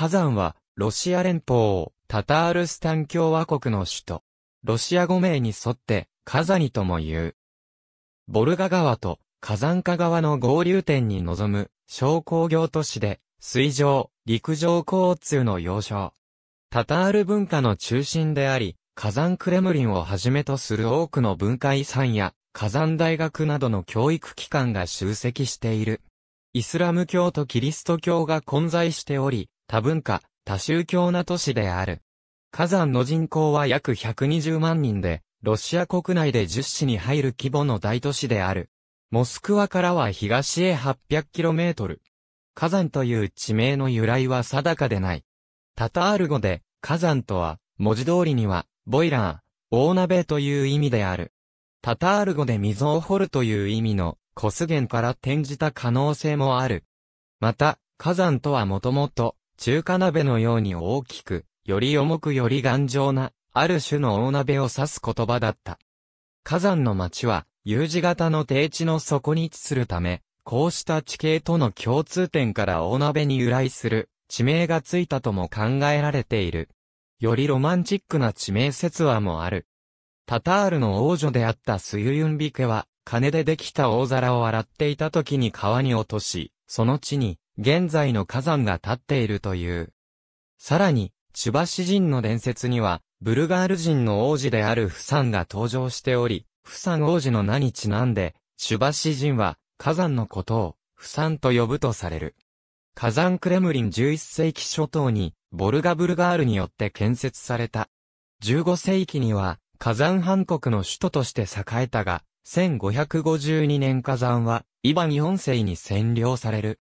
火山は、ロシア連邦、タタールスタン共和国の首都。ロシア語名に沿って、火山にとも言う。ボルガ川と火山化川の合流点に臨む商工業都市で、水上、陸上交通の要衝。タタール文化の中心であり、火山クレムリンをはじめとする多くの文化遺産や火山大学などの教育機関が集積している。イスラム教とキリスト教が混在しており、多文化、多宗教な都市である。火山の人口は約120万人で、ロシア国内で10市に入る規模の大都市である。モスクワからは東へ 800km。火山という地名の由来は定かでない。タタール語で、火山とは、文字通りには、ボイラー、大鍋という意味である。タタール語で溝を掘るという意味の、コスゲンから転じた可能性もある。また、火山とはもともと、中華鍋のように大きく、より重くより頑丈な、ある種の大鍋を指す言葉だった。火山の町は、U 字型の低地の底に位置するため、こうした地形との共通点から大鍋に由来する地名がついたとも考えられている。よりロマンチックな地名説話もある。タタールの王女であったスユユンビケは、金でできた大皿を洗っていた時に川に落とし、その地に現在の火山が建っているという。さらに、チュバシ人の伝説には、ブルガール人の王子であるフサンが登場しており、フサン王子の名にちなんで、チュバシ人は火山のことをフサンと呼ぶとされる。火山クレムリン11世紀初頭に、ボルガブルガールによって建設された。15世紀には、火山半国の首都として栄えたが、1552年火山は、イ日本ン4世に占領される。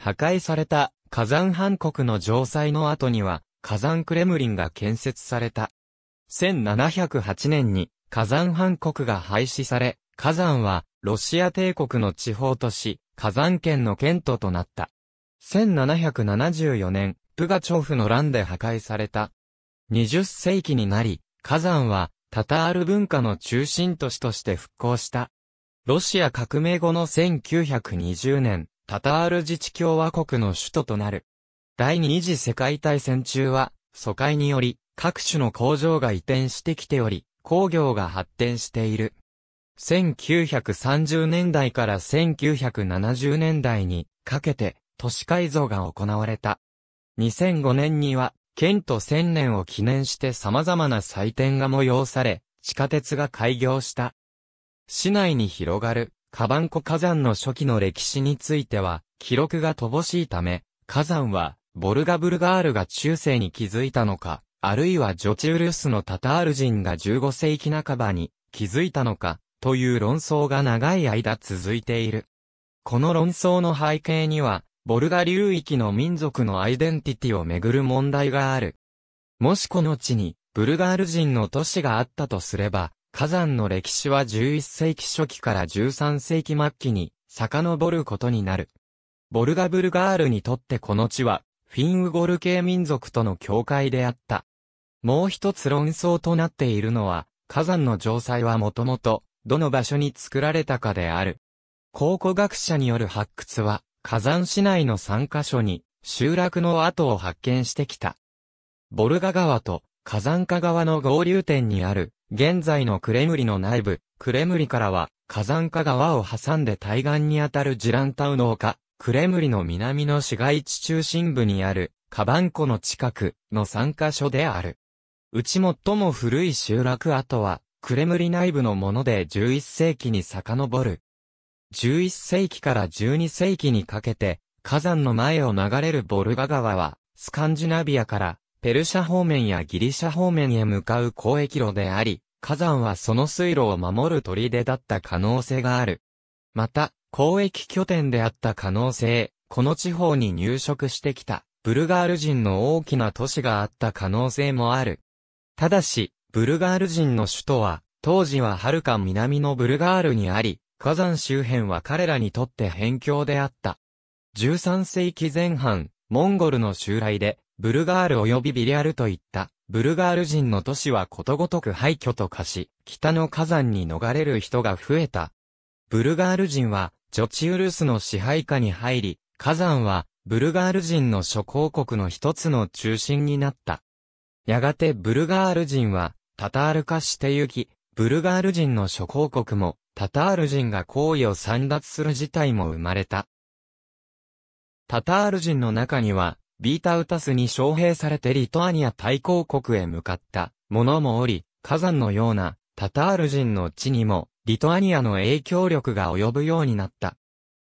破壊された火山藩国の城塞の後には火山クレムリンが建設された。1708年に火山藩国が廃止され、火山はロシア帝国の地方都市、火山県の県都となった。1774年、プガチョフの乱で破壊された。20世紀になり、火山はタタール文化の中心都市として復興した。ロシア革命後の1920年、タタール自治共和国の首都となる。第二次世界大戦中は、疎開により、各種の工場が移転してきており、工業が発展している。1930年代から1970年代にかけて都市改造が行われた。2005年には、県と千年を記念して様々な祭典が催され、地下鉄が開業した。市内に広がるカバンコ火山の初期の歴史については、記録が乏しいため、火山は、ボルガブルガールが中世に築いたのか、あるいはジョチウルスのタタール人が15世紀半ばに築いたのか、という論争が長い間続いている。この論争の背景には、ボルガ流域の民族のアイデンティティをめぐる問題がある。もしこの地に、ブルガール人の都市があったとすれば、火山の歴史は11世紀初期から13世紀末期に遡ることになる。ボルガブルガールにとってこの地は、フィンウゴル系民族との境界であった。もう一つ論争となっているのは、火山の城塞はもともと、どの場所に作られたかである。考古学者による発掘は、火山市内の3カ所に、集落の跡を発見してきた。ボルガ川と火山化川の合流点にある現在のクレムリの内部、クレムリからは、火山化川を挟んで対岸にあたるジランタウの丘、クレムリの南の市街地中心部にある、カバン湖の近くの3カ所である。うち最も古い集落跡は、クレムリ内部のもので11世紀に遡る。11世紀から12世紀にかけて、火山の前を流れるボルガ川は、スカンジナビアから、ペルシャ方面やギリシャ方面へ向かう交易路であり、火山はその水路を守る砦だった可能性がある。また、交易拠点であった可能性、この地方に入植してきた、ブルガール人の大きな都市があった可能性もある。ただし、ブルガール人の首都は、当時は遥か南のブルガールにあり、火山周辺は彼らにとって辺境であった。13世紀前半、モンゴルの襲来で、ブルガール及びビリアルといったブルガール人の都市はことごとく廃墟と化し、北の火山に逃れる人が増えた。ブルガール人は、ジョチウルスの支配下に入り、火山は、ブルガール人の諸公国の一つの中心になった。やがてブルガール人は、タタール化してゆき、ブルガール人の諸公国も、タタール人が行為を散奪する事態も生まれた。タタール人の中には、ビータウタスに招聘されてリトアニア大公国へ向かった者もおり、火山のようなタタール人の地にもリトアニアの影響力が及ぶようになった。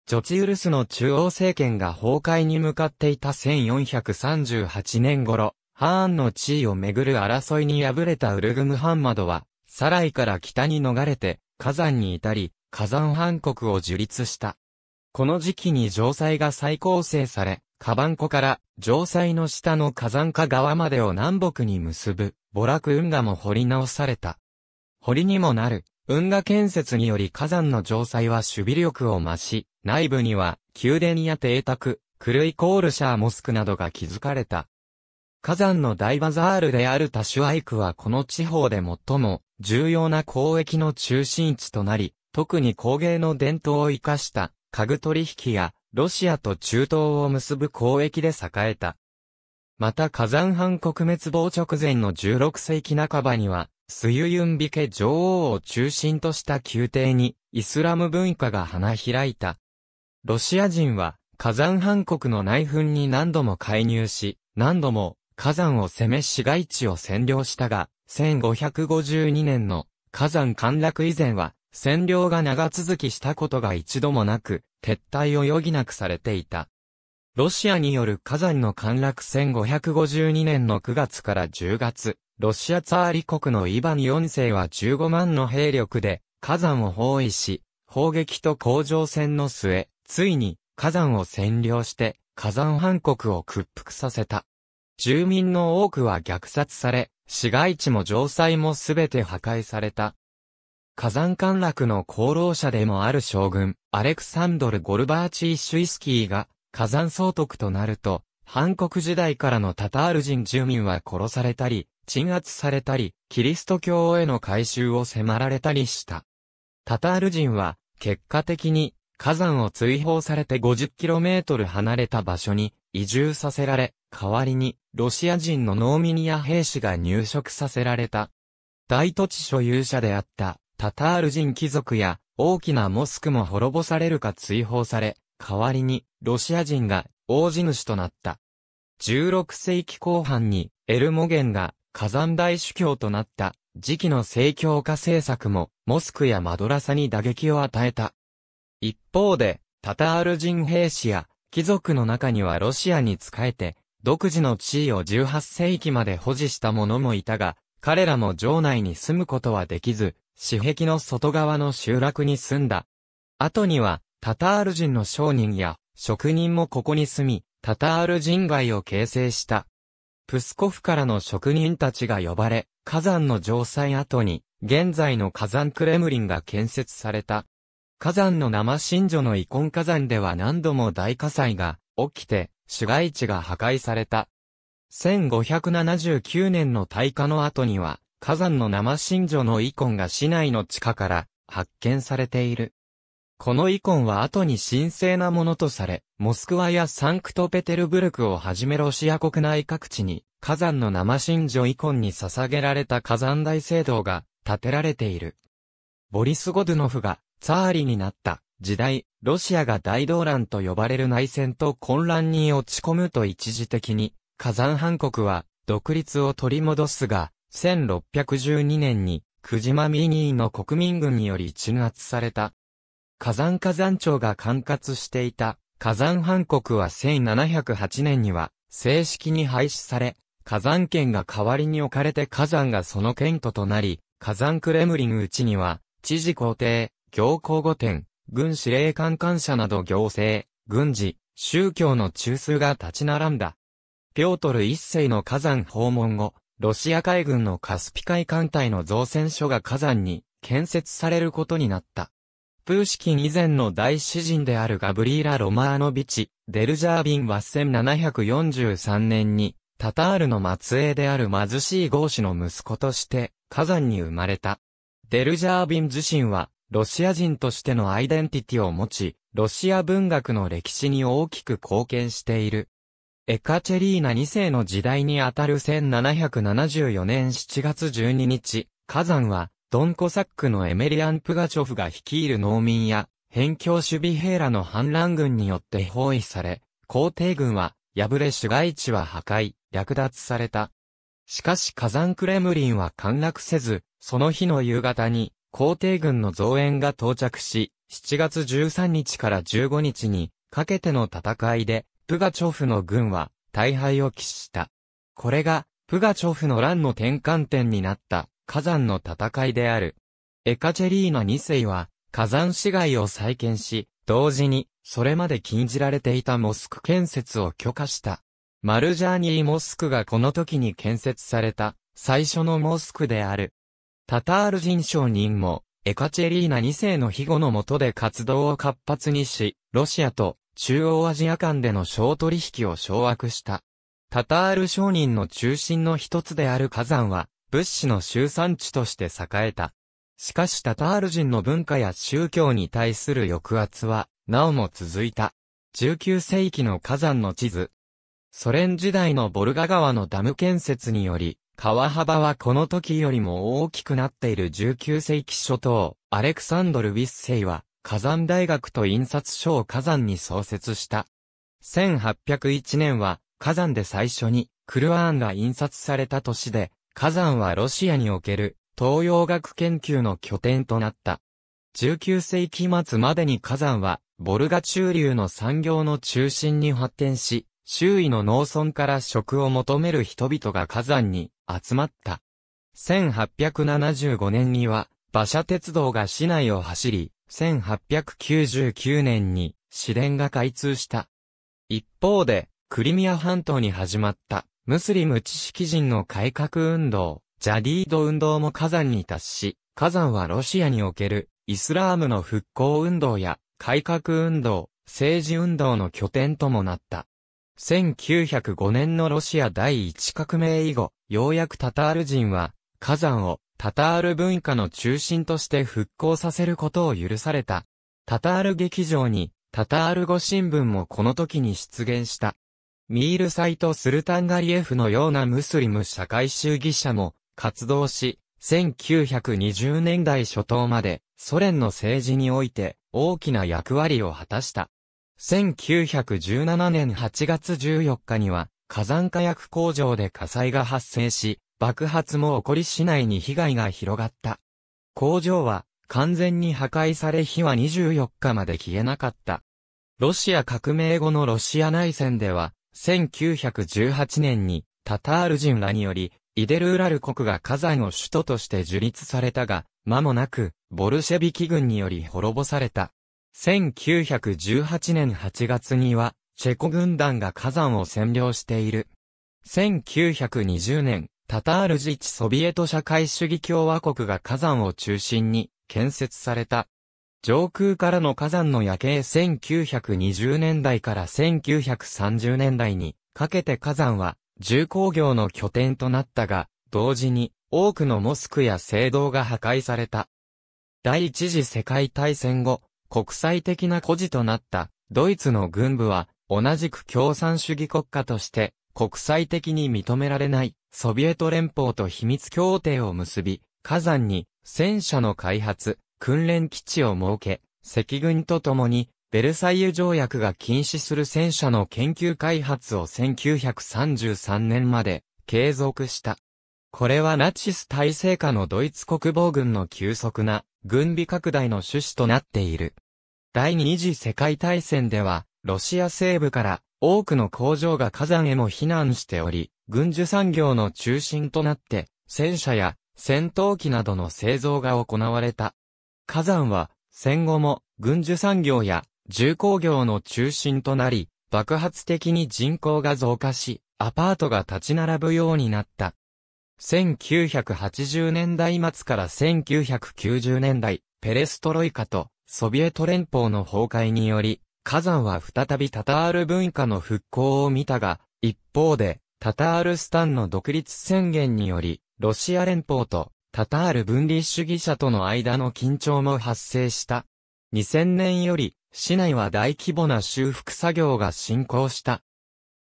ジョチウルスの中央政権が崩壊に向かっていた1438年頃、ハーンの地位をめぐる争いに敗れたウルグムハンマドは、サライから北に逃れて、火山に至り、火山藩国を樹立した。この時期に城塞が再構成され、カバン湖から城塞の下の火山下側までを南北に結ぶ、ボラク運河も掘り直された。堀にもなる、運河建設により火山の城塞は守備力を増し、内部には宮殿や邸宅、クルイコールシャーモスクなどが築かれた。火山の大バザールであるタシュアイクはこの地方で最も重要な交易の中心地となり、特に工芸の伝統を生かした家具取引やロシアと中東を結ぶ交易で栄えた。また火山藩国滅亡直前の16世紀半ばには、スユユンビケ女王を中心とした宮廷に、イスラム文化が花開いた。ロシア人は、火山藩国の内紛に何度も介入し、何度も火山を攻め市街地を占領したが、1552年の火山陥落以前は、占領が長続きしたことが一度もなく、撤退を余儀なくされていた。ロシアによる火山の陥落1552年の9月から10月、ロシアツァーリ国のイヴァン4世は15万の兵力で火山を包囲し、砲撃と工場戦の末、ついに火山を占領して火山藩国を屈服させた。住民の多くは虐殺され、市街地も城塞もすべて破壊された。火山陥落の功労者でもある将軍、アレクサンドル・ゴルバーチー・シュイスキーが、火山総督となると、韓国時代からのタタール人住民は殺されたり、鎮圧されたり、キリスト教への改宗を迫られたりした。タタール人は、結果的に、火山を追放されて 50km 離れた場所に移住させられ、代わりに、ロシア人の農民や兵士が入植させられた。大土地所有者であったタタール人貴族や大きなモスクも滅ぼされるか追放され、代わりにロシア人が大地主となった。16世紀後半にエルモゲンが火山大主教となった時期の正教化政策もモスクやマドラサに打撃を与えた。一方で、タタール人兵士や貴族の中にはロシアに仕えて、独自の地位を18世紀まで保持した者もいたが、彼らも城内に住むことはできず、死壁の外側の集落に住んだ。後には、タタール人の商人や職人もここに住み、タタール人街を形成した。プスコフからの職人たちが呼ばれ、火山の城塞後に、現在の火山クレムリンが建設された。火山の生真女の遺恨火山では何度も大火災が起きて、市街地が破壊された。1579年の大火の後には、火山の生真女の遺恨が市内の地下から発見されている。この遺恨は後に神聖なものとされ、モスクワやサンクトペテルブルクをはじめロシア国内各地に火山の生真女遺恨に捧げられた火山大聖堂が建てられている。ボリス・ゴドゥノフがツァーリになった時代、ロシアが大動乱と呼ばれる内戦と混乱に落ち込むと一時的に火山半国は独立を取り戻すが、1612年に、久島ミニーの国民軍により鎮圧された。火山火山庁が管轄していた火山藩国は1708年には正式に廃止され、火山県が代わりに置かれて火山がその県ととなり、火山クレムリンうちには、知事皇帝、行皇御殿、軍司令官官舎など行政、軍事、宗教の中枢が立ち並んだ。ピョートル一世の火山訪問後、ロシア海軍のカスピ海艦隊の造船所が火山に建設されることになった。プーシキン以前の大詩人であるガブリーラ・ロマーノビチ、デルジャービンは1743年に、タタールの末裔である貧しい豪子の息子として、火山に生まれた。デルジャービン自身は、ロシア人としてのアイデンティティを持ち、ロシア文学の歴史に大きく貢献している。エカチェリーナ2世の時代にあたる1774年7月12日、火山は、ドンコサックのエメリアン・プガチョフが率いる農民や、辺境守備兵らの反乱軍によって包囲され、皇帝軍は、破れ市街地は破壊、略奪された。しかし火山クレムリンは陥落せず、その日の夕方に、皇帝軍の増援が到着し、7月13日から15日に、かけての戦いで、プガチョフの軍は大敗を喫した。これが、プガチョフの乱の転換点になった火山の戦いである。エカチェリーナ2世は火山市街を再建し、同時に、それまで禁じられていたモスク建設を許可した。マルジャーニーモスクがこの時に建設された、最初のモスクである。タタール人商人も、エカチェリーナ2世の庇護の下で活動を活発にし、ロシアと中央アジア間での商取引を掌握した。タタール商人の中心の一つである火山は、物資の集産地として栄えた。しかしタタール人の文化や宗教に対する抑圧は、なおも続いた。19世紀の火山の地図。ソ連時代のボルガ川のダム建設により、川幅はこの時よりも大きくなっている19世紀初頭、アレクサンドル・ウィッセイは、火山大学と印刷所を火山に創設した。1801年は、火山で最初に、クルアーンが印刷された年で、火山はロシアにおける、東洋学研究の拠点となった。19世紀末までに火山は、ボルガ中流の産業の中心に発展し、周囲の農村から食を求める人々が火山に集まった。1875年には、馬車鉄道が市内を走り、1899年に市電が開通した。一方で、クリミア半島に始まった、ムスリム知識人の改革運動、ジャディード運動も火山に達し、火山はロシアにおける、イスラームの復興運動や、改革運動、政治運動の拠点ともなった。1905年のロシア第一革命以後、ようやくタタール人は、火山をタタール文化の中心として復興させることを許された。タタール劇場に、タタール語新聞もこの時に出現した。ミールサイト・スルタンガリエフのようなムスリム社会主義者も活動し、1920年代初頭までソ連の政治において大きな役割を果たした。1917年8月14日には火山火薬工場で火災が発生し、爆発も起こり市内に被害が広がった。工場は完全に破壊され火は24日まで消えなかった。ロシア革命後のロシア内戦では、1918年にタタール人らにより、イデルウラル国が火山を首都として樹立されたが、間もなく、ボルシェビキ軍により滅ぼされた。1918年8月には、チェコ軍団が火山を占領している。1920年、タタール自治ソビエト社会主義共和国が火山を中心に建設された。上空からの火山の夜景1920年代から1930年代にかけて火山は重工業の拠点となったが、同時に多くのモスクや聖堂が破壊された。第一次世界大戦後、国際的な孤児となったドイツの軍部は同じく共産主義国家として国際的に認められないソビエト連邦と秘密協定を結び、火山に戦車の開発、訓練基地を設け、赤軍と共にベルサイユ条約が禁止する戦車の研究開発を1933年まで継続した。これはナチス体制下のドイツ国防軍の急速な軍備拡大の趣旨となっている。第二次世界大戦では、ロシア西部から多くの工場が火山へも避難しており、軍需産業の中心となって、戦車や戦闘機などの製造が行われた。火山は戦後も軍需産業や重工業の中心となり、爆発的に人口が増加し、アパートが立ち並ぶようになった。1980年代末から1990年代、ペレストロイカとソビエト連邦の崩壊により、火山は再びタタール文化の復興を見たが、一方で、タタールスタンの独立宣言により、ロシア連邦とタタール分離主義者との間の緊張も発生した。2000年より、市内は大規模な修復作業が進行した。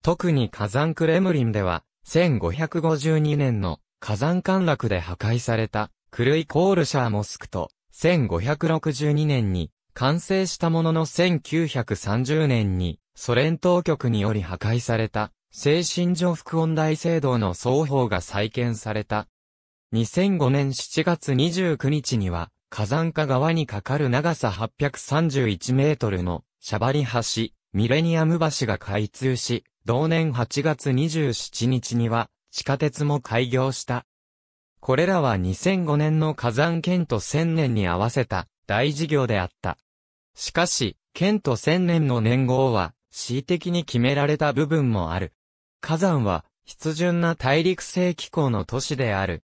特に火山クレムリンでは、1552年の火山陥落で破壊された、クルイコールシャーモスクと、1562年に完成したものの1930年にソ連当局により破壊された精神上副音大聖堂の双方が再建された。2005年7月29日には火山下側にかかる長さ831メートルのシャバリ橋、ミレニアム橋が開通し、同年8月27日には地下鉄も開業した。これらは2005年の火山県と1000年に合わせた大事業であった。しかし、県と千年の年号は、恣意的に決められた部分もある。火山は、必潤な大陸性気候の都市である。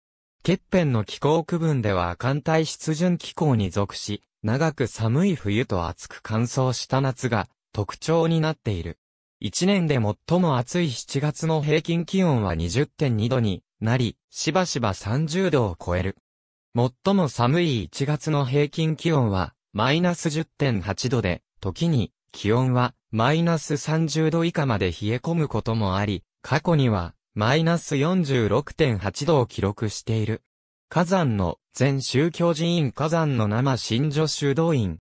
欠片の気候区分では寒帯湿潤気候に属し、長く寒い冬と暑く乾燥した夏が特徴になっている。一年で最も暑い7月の平均気温は20.2度になり、しばしば30度を超える。最も寒い1月の平均気温はマイナス10.8度で、時に気温はマイナス30度以下まで冷え込むこともあり、過去にはマイナス46.8度を記録している。火山の全宗教寺院火山の生真女修道院。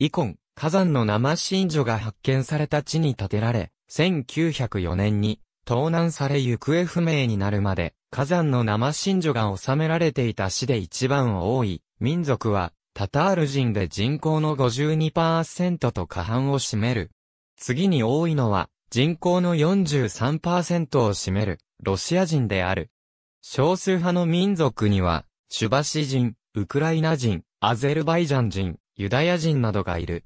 以降、火山の生真女が発見された地に建てられ、1904年に盗難され行方不明になるまで、火山の生真女が収められていた市で一番多い民族はタタール人で人口の52%と過半を占める。次に多いのは、人口の43%を占める、ロシア人である。少数派の民族には、シュバシ人、ウクライナ人、アゼルバイジャン人、ユダヤ人などがいる。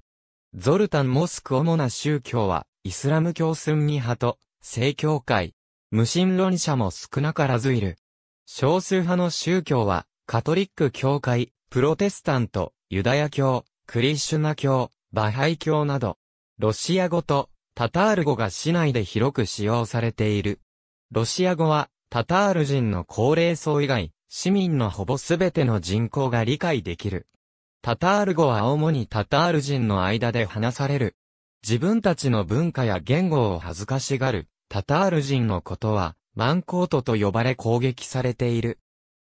ゾルタン・モスク主な宗教は、イスラム教スンニ派と、正教会、無神論者も少なからずいる。少数派の宗教は、カトリック教会、プロテスタント、ユダヤ教、クリシュナ教、バハイ教など、ロシア語とタタール語が市内で広く使用されている。ロシア語はタタール人の高齢層以外、市民のほぼすべての人口が理解できる。タタール語は主にタタール人の間で話される。自分たちの文化や言語を恥ずかしがる、タタール人のことは、マンコートと呼ばれ攻撃されている。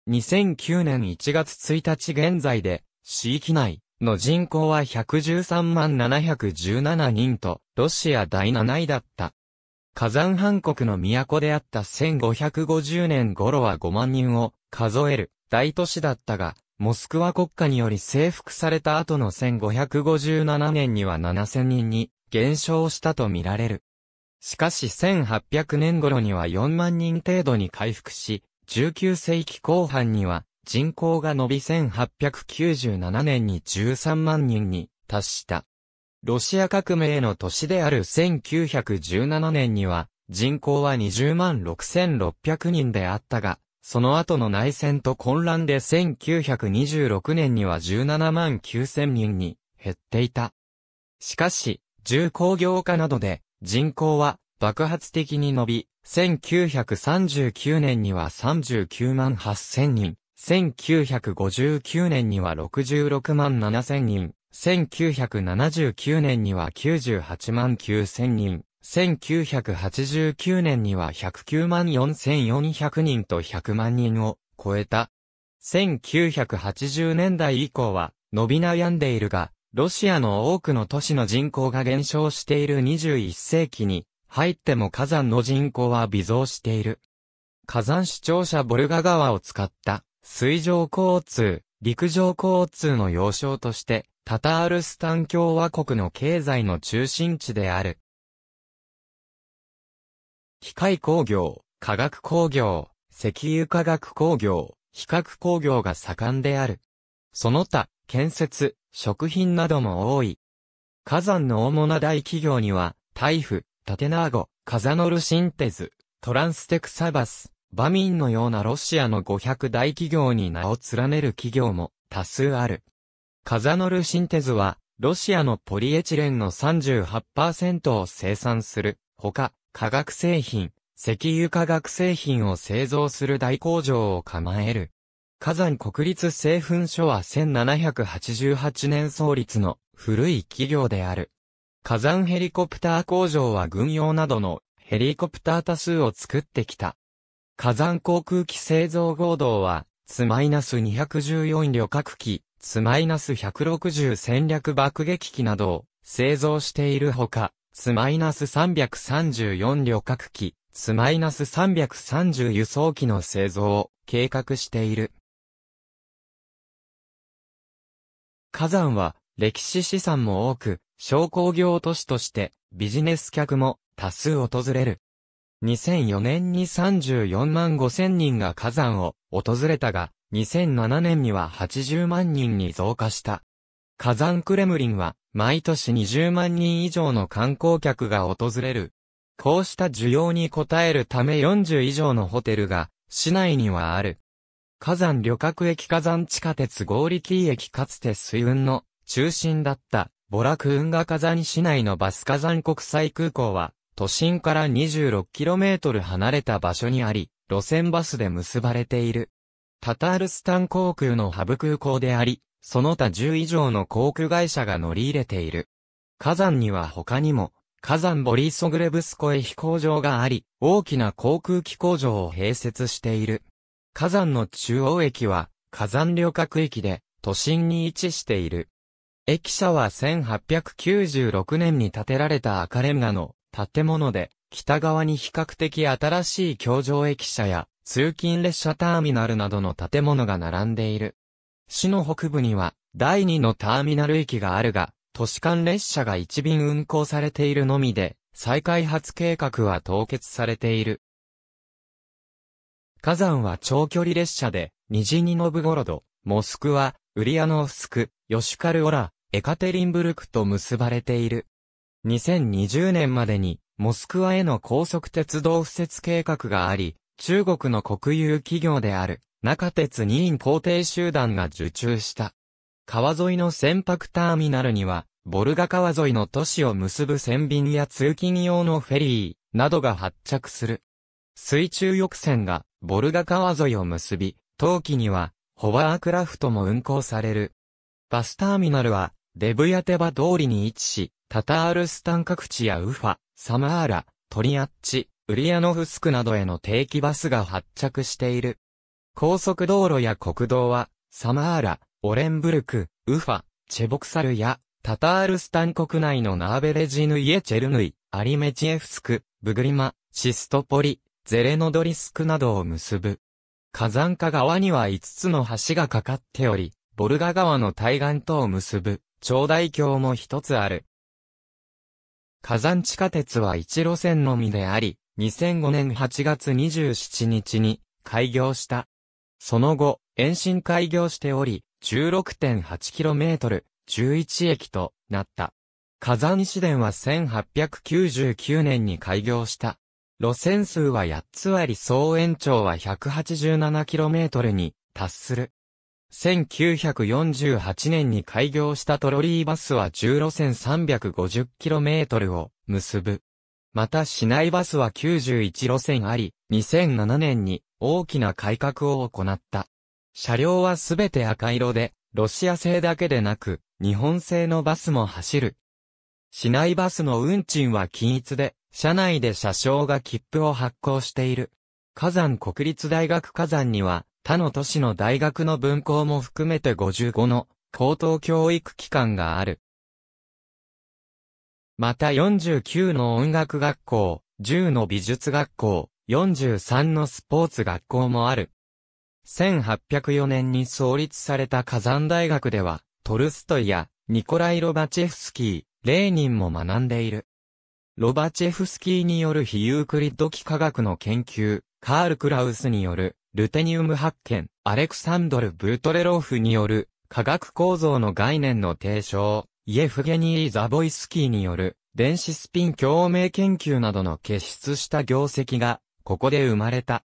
2009年1月1日現在で、市域内の人口は113万717人と、ロシア第7位だった。火山半国の都であった1550年頃は5万人を数える大都市だったが、モスクワ国家により征服された後の1557年には7000人に減少したとみられる。しかし1800年頃には4万人程度に回復し、19世紀後半には人口が伸び1897年に13万人に達した。ロシア革命の年である1917年には人口は20万6600人であったが、その後の内戦と混乱で1926年には17万9000人に減っていた。しかし、重工業化などで人口は爆発的に伸び、1939年には39万8000人、1959年には66万7000人、1979年には98万9000人、1989年には109万4400人と100万人を超えた。1980年代以降は伸び悩んでいるが、ロシアの多くの都市の人口が減少している21世紀に入っても火山の人口は微増している。火山市庁舎ボルガ川を使った水上交通、陸上交通の要衝として、タタールスタン共和国の経済の中心地である。機械工業、化学工業、石油化学工業、比較工業が盛んである。その他、建設、食品なども多い。火山の主な大企業には、台風、タテナーゴ、カザノルシンテズ、トランステクサバス、バミンのようなロシアの500大企業に名を連ねる企業も多数ある。カザノルシンテズは、ロシアのポリエチレンの38%を生産する、ほか、化学製品、石油化学製品を製造する大工場を構える。火山国立製粉所は1788年創立の古い企業である。火山ヘリコプター工場は軍用などのヘリコプター多数を作ってきた。火山航空機製造合同は、ツマイナス214旅客機、ツマイナス160戦略爆撃機などを製造しているほか、ツマイナス334旅客機、ツマイナス330輸送機の製造を計画している。火山は歴史資産も多く、商工業都市としてビジネス客も多数訪れる。2004年に34万5千人が火山を訪れたが、2007年には80万人に増加した。火山クレムリンは毎年20万人以上の観光客が訪れる。こうした需要に応えるため40以上のホテルが市内にはある。火山旅客駅火山地下鉄合力駅かつて水運の中心だったボラクーンガ火山市内のバス火山国際空港は、都心から 26km 離れた場所にあり、路線バスで結ばれている。タタールスタン航空のハブ空港であり、その他10以上の航空会社が乗り入れている。火山には他にも、火山ボリーソグレブスコエ飛行場があり、大きな航空機工場を併設している。火山の中央駅は、火山旅客駅で、都心に位置している。駅舎は1896年に建てられた赤レンガの建物で、北側に比較的新しい橋上駅舎や通勤列車ターミナルなどの建物が並んでいる。市の北部には第2のターミナル駅があるが、都市間列車が一便運行されているのみで、再開発計画は凍結されている。火山は長距離列車で、ニジニノブゴロド、モスクワ、ウリアノフスク、ヨシュカルオラ、エカテリンブルクと結ばれている。2020年までに、モスクワへの高速鉄道敷設計画があり、中国の国有企業である、中鉄二院工程集団が受注した。川沿いの船舶ターミナルには、ボルガ川沿いの都市を結ぶ船便や通勤用のフェリーなどが発着する。水中翼船がボルガ川沿いを結び、冬季にはホバークラフトも運航される。バスターミナルはデブヤテバ通りに位置し、タタールスタン各地やウファ、サマーラ、トリアッチ、ウリアノフスクなどへの定期バスが発着している。高速道路や国道は、サマーラ、オレンブルク、ウファ、チェボクサルや、タタールスタン国内のナーベレジヌイエチェルヌイ、アリメチエフスク、ブグリマ、シストポリ、ゼレノドリスクなどを結ぶ。火山下側には5つの橋がかかっており、ボルガ川の対岸とを結ぶ。長大橋も一つある。火山地下鉄は一路線のみであり、2005年8月27日に開業した。その後、延伸開業しており、16.8km、11駅となった。火山市電は1899年に開業した。路線数は8つあり総延長は 187km に達する。1948年に開業したトロリーバスは10路線 350km を結ぶ。また市内バスは91路線あり、2007年に大きな改革を行った。車両はすべて赤色で、ロシア製だけでなく、日本製のバスも走る。市内バスの運賃は均一で、車内で車掌が切符を発行している。火山国立大学火山には、他の都市の大学の分校も含めて55の高等教育機関がある。また49の音楽学校、10の美術学校、43のスポーツ学校もある。1804年に創立された火山大学では、トルストイやニコライ・ロバチェフスキー、レーニンも学んでいる。ロバチェフスキーによる非ユークリッド幾何学の研究、カール・クラウスによるルテニウム発見、アレクサンドル・ブートレローフによる、化学構造の概念の提唱、イエフゲニー・ザボイスキーによる、電子スピン共鳴研究などの結出した業績が、ここで生まれた。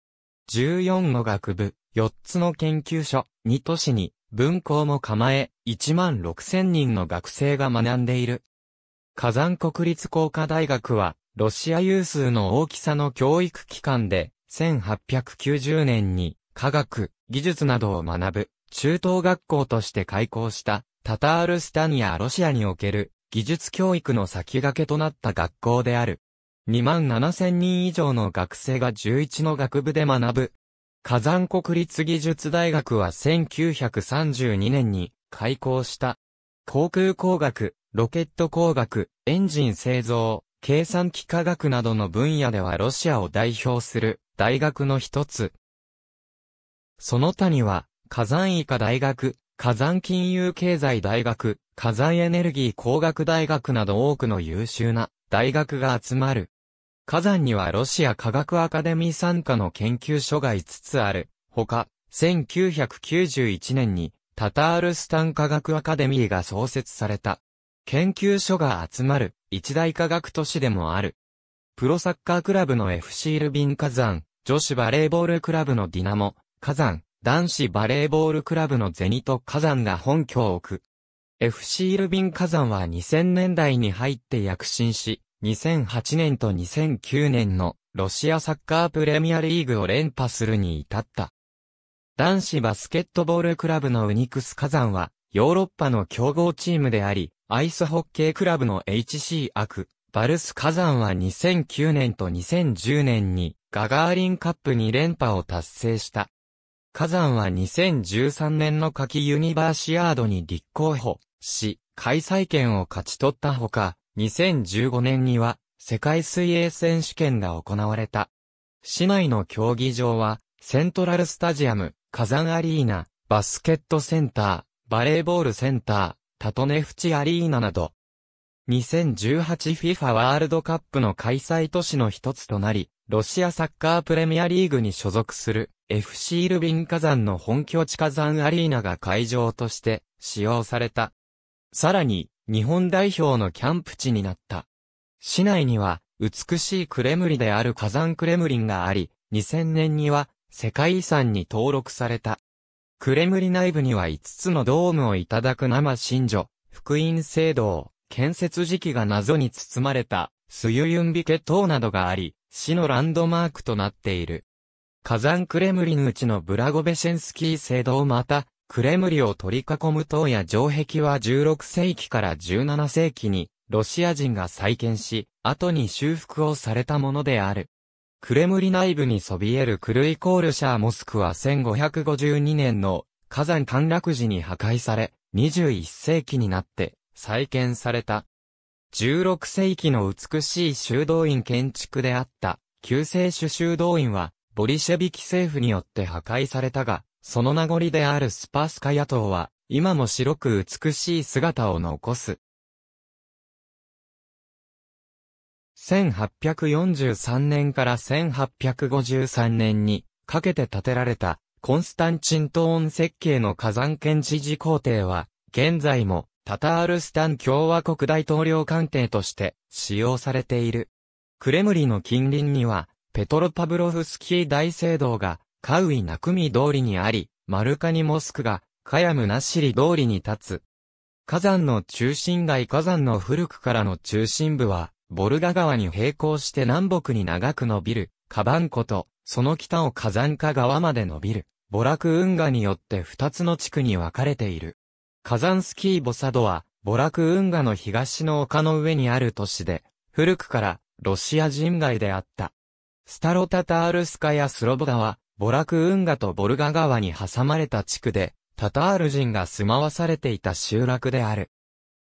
14の学部、4つの研究所、2都市に、分校も構え、1万6000人の学生が学んでいる。火山国立工科大学は、ロシア有数の大きさの教育機関で、1890年に科学、技術などを学ぶ中等学校として開校したタタールスタニアロシアにおける技術教育の先駆けとなった学校である。2万7000人以上の学生が11の学部で学ぶ。火山国立技術大学は1932年に開校した。航空工学、ロケット工学、エンジン製造、計算機科学などの分野ではロシアを代表する大学の一つ。その他には、火山医科大学、火山金融経済大学、火山エネルギー工学大学など多くの優秀な大学が集まる。火山にはロシア科学アカデミー参加の研究所が5つある。ほか、1991年にタタールスタン科学アカデミーが創設された。研究所が集まる一大科学都市でもある。プロサッカークラブの FC ルビン火山、女子バレーボールクラブのディナモ、火山、男子バレーボールクラブのゼニト火山が本拠を置く。FC ルビン火山は2000年代に入って躍進し、2008年と2009年のロシアサッカープレミアリーグを連覇するに至った。男子バスケットボールクラブのウニクス火山は、ヨーロッパの強豪チームであり、アイスホッケークラブの HC アク、バルス火山は2009年と2010年に、ガガーリンカップ2連覇を達成した。火山は2013年の夏季ユニバーシアードに立候補し、開催権を勝ち取ったほか、2015年には世界水泳選手権が行われた。市内の競技場は、セントラルスタジアム、火山アリーナ、バスケットセンター、バレーボールセンター、タトネフチアリーナなど、2018FIFA ワールドカップの開催都市の一つとなり、ロシアサッカープレミアリーグに所属する FC ルビン火山の本拠地火山アリーナが会場として使用された。さらに、日本代表のキャンプ地になった。市内には、美しいクレムリである火山クレムリンがあり、2000年には世界遺産に登録された。クレムリ内部には5つのドームをいただく生神女、福音聖堂、建設時期が謎に包まれた、スユユンビケ島などがあり、市のランドマークとなっている。火山クレムリン内のブラゴベシェンスキー聖堂また、クレムリを取り囲む塔や城壁は16世紀から17世紀にロシア人が再建し、後に修復をされたものである。クレムリ内部にそびえるクルイコールシャーモスクは1552年の火山陥落時に破壊され、21世紀になって再建された。16世紀の美しい修道院建築であった、旧聖主修道院は、ボリシェビキ政府によって破壊されたが、その名残であるスパスカヤ島は、今も白く美しい姿を残す。1843年から1853年にかけて建てられたコンスタンチントーン設計の火山県知事工程は現在もタタールスタン共和国大統領官邸として使用されている。クレムリの近隣には、ペトロパブロフスキー大聖堂が、カウイナクミ通りにあり、マルカニモスクが、カヤムナシリ通りに立つ。火山の中心街火山の古くからの中心部は、ボルガ川に並行して南北に長く伸びる、カバンコと、その北を火山化川まで伸びる、ボラク運河によって二つの地区に分かれている。カザンスキーボサドは、ボラク運河の東の丘の上にある都市で、古くからロシア人街であった。スタロタタールスカやスロボ川、ボラク運河とボルガ川に挟まれた地区で、タタール人が住まわされていた集落である。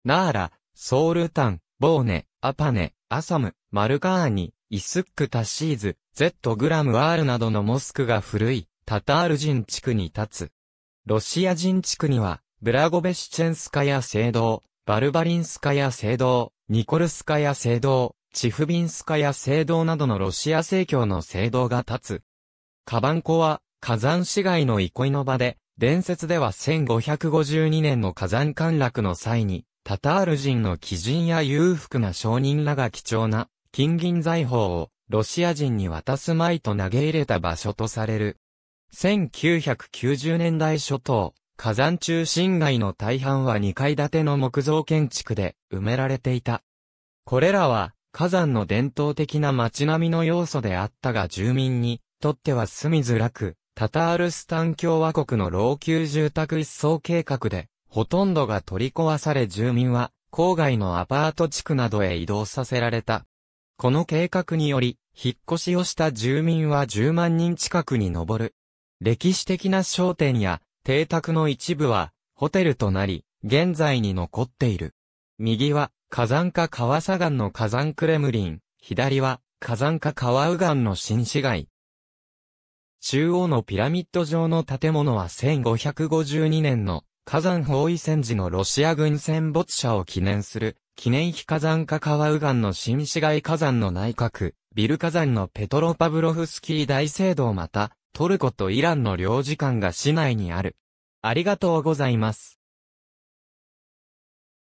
ナーラ、ソウルタン、ボーネ、アパネ、アサム、マルカーニ、イスックタシーズ、ゼットグラムアールなどのモスクが古い、タタール人地区に立つ。ロシア人地区には、ブラゴベシチェンスカヤ聖堂、バルバリンスカヤ聖堂、ニコルスカヤ聖堂、チフビンスカヤ聖堂などのロシア正教の聖堂が立つ。カバンコは火山市街の憩いの場で、伝説では1552年の火山陥落の際に、タタール人の貴人や裕福な商人らが貴重な金銀財宝をロシア人に渡すまいと投げ入れた場所とされる。1990年代初頭、火山中心街の大半は2階建ての木造建築で埋められていた。これらは火山の伝統的な街並みの要素であったが住民にとっては住みづらく、タタールスタン共和国の老朽住宅一層計画で、ほとんどが取り壊され住民は郊外のアパート地区などへ移動させられた。この計画により、引っ越しをした住民は10万人近くに上る。歴史的な商店や邸宅の一部は、ホテルとなり、現在に残っている。右は、火山化川砂岩の火山クレムリン、左は、火山化川右岩の新市街。中央のピラミッド状の建物は1552年の火山包囲戦時のロシア軍戦没者を記念する記念碑火山化川右岩の新市街火山の内閣、ビル火山のペトロパブロフスキー大聖堂また、トルコとイランの領事館が市内にある。ありがとうございます。